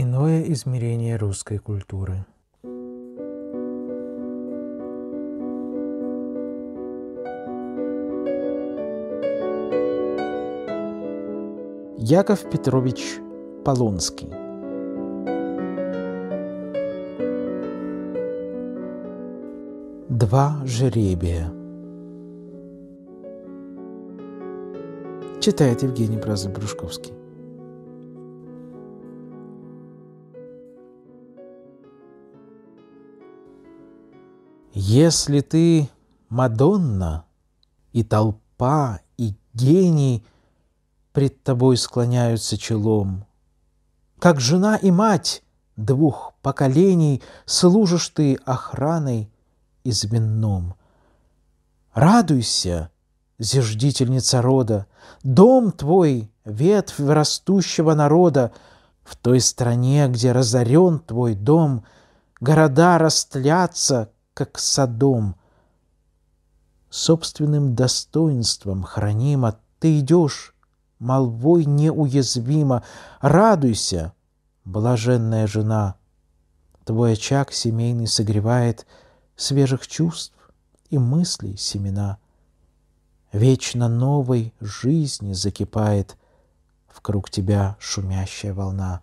Иное измерение русской культуры. Яков Петрович Полонский. Два жеребия. Читает Евгений Бразов-Брюшковский. Если ты Мадонна, и толпа, и гений пред тобой склоняются челом, как жена и мать двух поколений служишь ты охраной изменном. Радуйся, зиждительница рода, дом твой — ветвь растущего народа, в той стране, где разорен твой дом, города растлятся, как Садом, собственным достоинством хранима. Ты идешь, молвой неуязвима радуйся, блаженная жена. Твой очаг семейный согревает свежих чувств и мыслей семена. Вечно новой жизни закипает в круг тебя шумящая волна.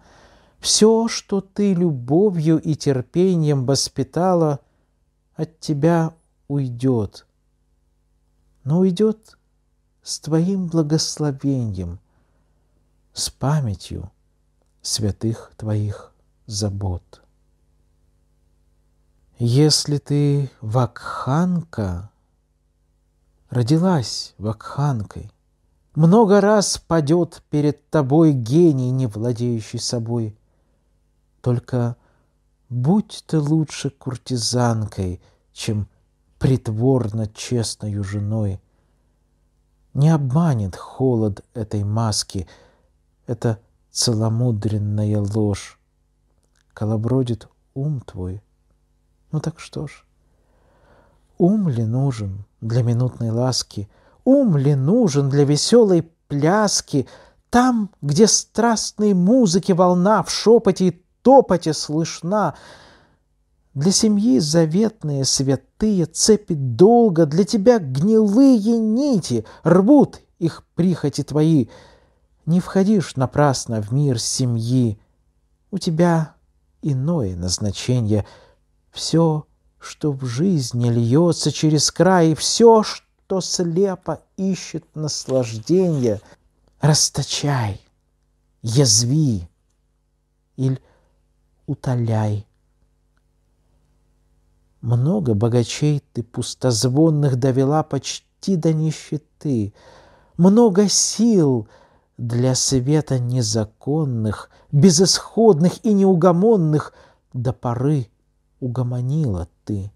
Все, что ты любовью и терпением воспитала, от тебя уйдет, но уйдет с твоим благословением, с памятью святых твоих забот. Если ты вакханка, родилась вакханкой, много раз падет перед тобой гений, не владеющий собой. Только будь ты лучше куртизанкой, чем притворно честною женой. Не обманет холод этой маски, это целомудренная ложь. Колобродит ум твой. Ну так что ж, ум ли нужен для минутной ласки, ум ли нужен для веселой пляски, там, где страстной музыки волна в шепоте и топоте слышна. Для семьи заветные святые цепи долго, Для тебя гнилые нити рвут их прихоти твои. Не входишь напрасно в мир семьи, У тебя иное назначение. Все, что в жизни льется через край, И все, что слепо ищет наслаждение, Расточай, язви, или утоляй. Много богачей ты пустозвонных довела почти до нищеты, много сил для света незаконных, безысходных и неугомонных до поры угомонила ты.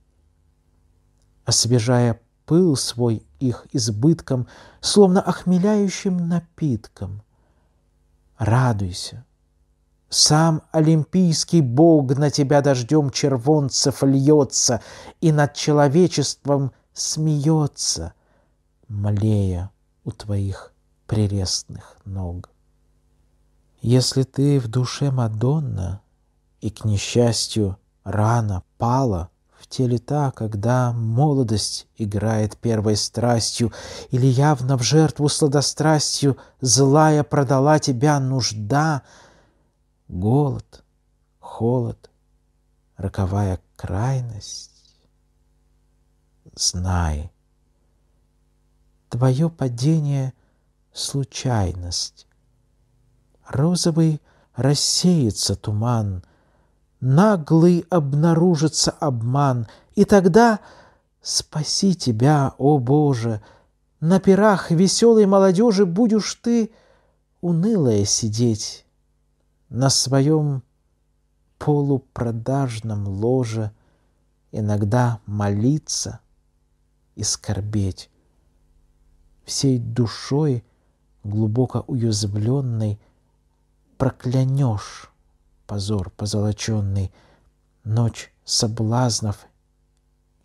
Освежая пыл свой их избытком, словно охмеляющим напитком. Радуйся, сам олимпийский бог на тебя дождем червонцев льется и над человечеством смеется, млея у твоих прелестных ног. Если ты в душе Мадонна и, к несчастью, рано пала в теле лета, когда молодость играет первой страстью или явно в жертву сладострастью злая продала тебя нужда — голод, холод, роковая крайность. Знай, твое падение — случайность. Розовый рассеется туман, наглый обнаружится обман, и тогда спаси тебя, о Боже! На пирах веселой молодежи будешь ты унылая сидеть, на своем полупродажном ложе иногда молиться и скорбеть, всей душой глубоко уязвленной проклянешь позор позолоченный, ночь соблазнов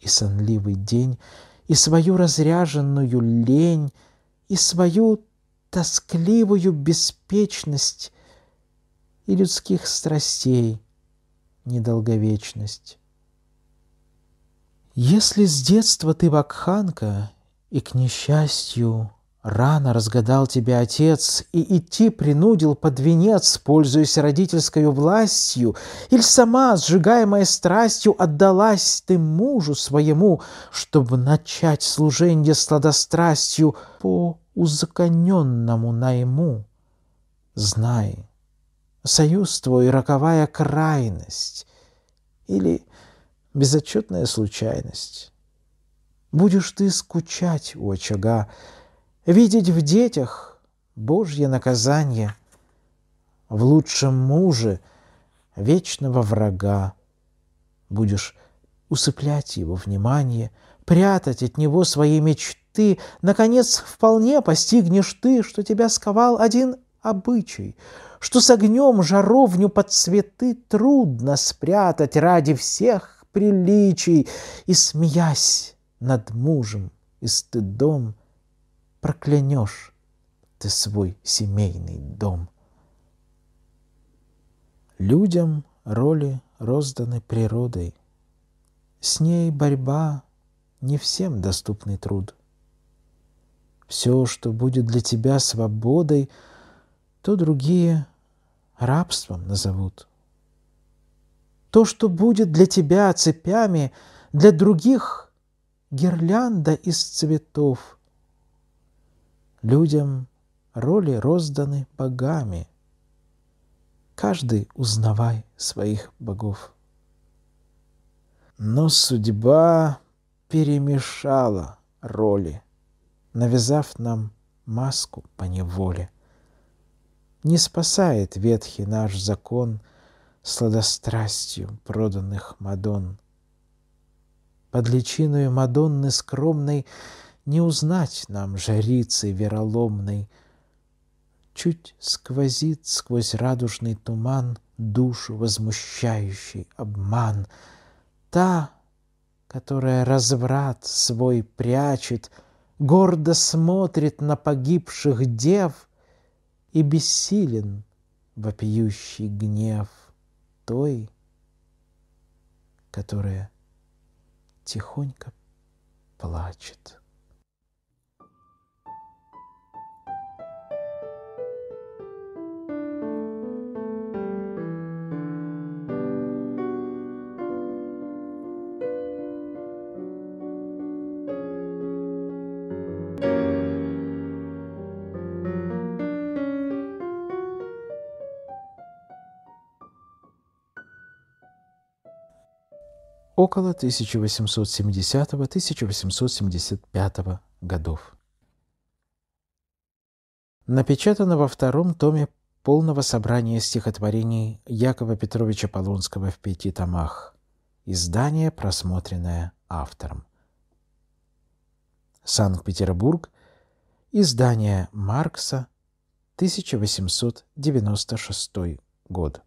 и сонливый день, и свою разряженную лень, и свою тоскливую беспечность и людских страстей недолговечность. Если с детства ты вакханка, и, к несчастью, рано разгадал тебя отец и идти принудил под венец, пользуясь родительской властью, или сама, сжигаемая страстью, отдалась ты мужу своему, чтобы начать служение сладострастью по узаконенному найму, знай, союз твой — роковая крайность или безотчетная случайность. Будешь ты скучать у очага, видеть в детях Божье наказание, в лучшем муже вечного врага. Будешь усыплять его внимание, прятать от него свои мечты, наконец вполне постигнешь ты, что тебя сковал один обычай, что с огнем жаровню под цветы трудно спрятать ради всех приличий, и, смеясь над мужем и стыдом, проклянешь ты свой семейный дом. Людям роли розданы природой. С ней борьба не всем доступный труд. Все, что будет для тебя свободой — то другие рабством назовут. То, что будет для тебя цепями, для других — гирлянда из цветов. Людям роли розданы богами. Каждый узнавай своих богов. Но судьба перемешала роли, навязав нам маску по неволе. Не спасает ветхий наш закон Сладострастью проданных Мадон. Под личиною Мадонны скромной Не узнать нам жарицы вероломной, Чуть сквозит сквозь радужный туман Душу возмущающий обман. Та, которая разврат свой прячет, Гордо смотрит на погибших дев — и бессилен вопиющий гнев той, которая тихонько плачет. около 1870-1875 годов. Напечатано во втором томе полного собрания стихотворений Якова Петровича Полонского в пяти томах. Издание, просмотренное автором. Санкт-Петербург. Издание Маркса, 1896 год.